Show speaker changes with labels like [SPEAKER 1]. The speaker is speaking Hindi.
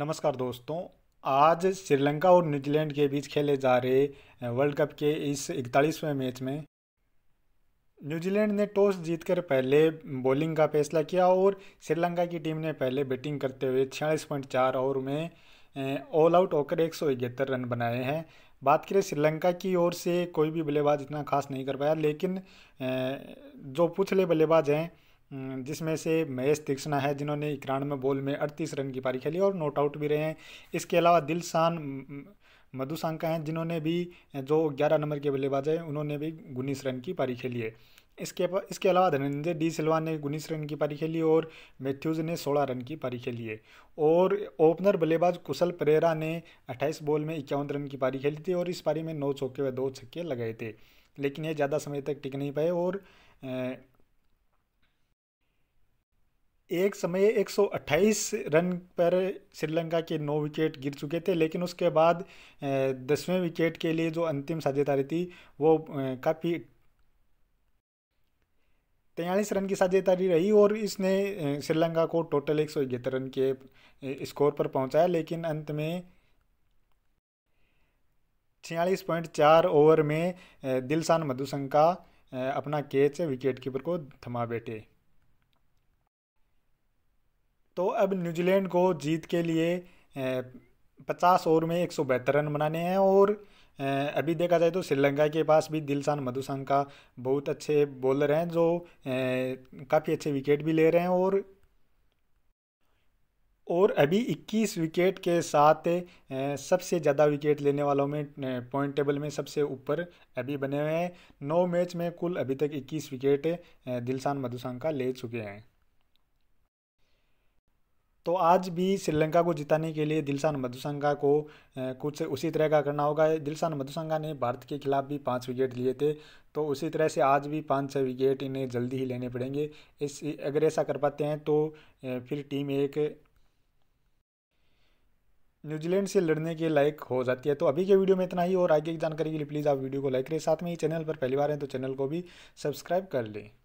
[SPEAKER 1] नमस्कार दोस्तों आज श्रीलंका और न्यूजीलैंड के बीच खेले जा रहे वर्ल्ड कप के इस इकतालीसवें मैच में न्यूजीलैंड ने टॉस जीतकर पहले बॉलिंग का फैसला किया और श्रीलंका की टीम ने पहले बैटिंग करते हुए छियालीस पॉइंट चार ओवर में ऑल आउट होकर एक सौ इकहत्तर रन बनाए हैं बात करें श्रीलंका की ओर से कोई भी बल्लेबाज इतना खास नहीं कर पाया लेकिन जो पुछले बल्लेबाज हैं हम्म, जिसमें से महेश तीक्षणा है जिन्होंने इक्यानवे बॉल में अड़तीस रन की पारी खेली और नॉट आउट भी रहे हैं इसके अलावा दिलशान मधु सांका हैं जिन्होंने भी जो ग्यारह नंबर के बल्लेबाज हैं उन्होंने भी उन्नीस रन की पारी खेली है इसके इसके अलावा धनंजय डी सिल्वा ने उन्नीस रन की पारी खेली और मैथ्यूज ने सोलह रन की पारी खेली है और ओपनर बल्लेबाज कुशल परेरा ने अट्ठाईस बॉल में इक्यावन रन की पारी खेली थी और इस पारी में नौ चौके व दो छक्के लगाए थे लेकिन ये ज़्यादा समय तक टिक नहीं पाए और ए, एक समय 128 रन पर श्रीलंका के नौ विकेट गिर चुके थे लेकिन उसके बाद दसवें विकेट के लिए जो अंतिम साझेदारी थी वो काफ़ी तैयलीस रन की साझेदारी रही और इसने श्रीलंका को टोटल एक रन के स्कोर पर पहुंचाया लेकिन अंत में छियालीस पॉइंट चार ओवर में दिलशान मधुसंका अपना कैच विकेट कीपर को थमा बैठे तो अब न्यूजीलैंड को जीत के लिए पचास ओवर में एक सौ बहत्तर रन बनाने हैं और अभी देखा जाए तो श्रीलंका के पास भी दिलशान का बहुत अच्छे बॉलर हैं जो काफ़ी अच्छे विकेट भी ले रहे हैं और और अभी 21 विकेट के साथ सबसे ज़्यादा विकेट लेने वालों में पॉइंट टेबल में सबसे ऊपर अभी बने हुए हैं नौ मैच में कुल अभी तक 21 विकेट दिलशान का ले चुके हैं तो आज भी श्रीलंका को जिताने के लिए दिलशान मधुसंगा को कुछ उसी तरह का करना होगा दिलशान मधुसंगा ने भारत के खिलाफ भी पाँच विकेट लिए थे तो उसी तरह से आज भी पाँच छः विकेट इन्हें जल्दी ही लेने पड़ेंगे इस अगर ऐसा कर पाते हैं तो फिर टीम एक न्यूजीलैंड से लड़ने के लायक हो जाती है तो अभी के वीडियो में इतना ही और आगे की जानकारी के लिए प्लीज़ आप वीडियो को लाइक करें साथ में ही चैनल पर पहली बार हैं तो चैनल को भी सब्सक्राइब कर लें